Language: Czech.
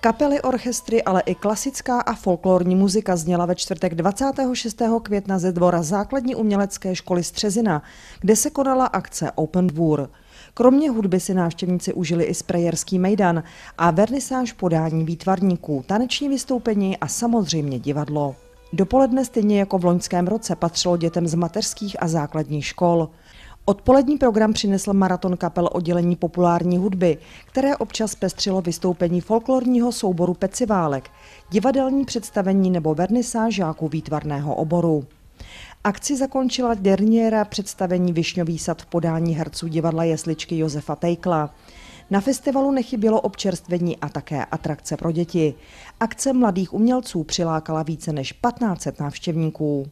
Kapely, orchestry, ale i klasická a folklorní muzika zněla ve čtvrtek 26. května ze dvora základní umělecké školy Střezina, kde se konala akce Open Dvůr. Kromě hudby si návštěvníci užili i sprejerský mejdan a vernisáž podání výtvarníků, taneční vystoupení a samozřejmě divadlo. Dopoledne stejně jako v loňském roce patřilo dětem z mateřských a základních škol. Odpolední program přinesl maraton kapel oddělení populární hudby, které občas pestřilo vystoupení folklorního souboru Peciválek, divadelní představení nebo vernisá žáků výtvarného oboru. Akci zakončila derniéra představení Višňový sad v podání herců divadla Jesličky Josefa Tejkla. Na festivalu nechybělo občerstvení a také atrakce pro děti. Akce mladých umělců přilákala více než 1500 návštěvníků.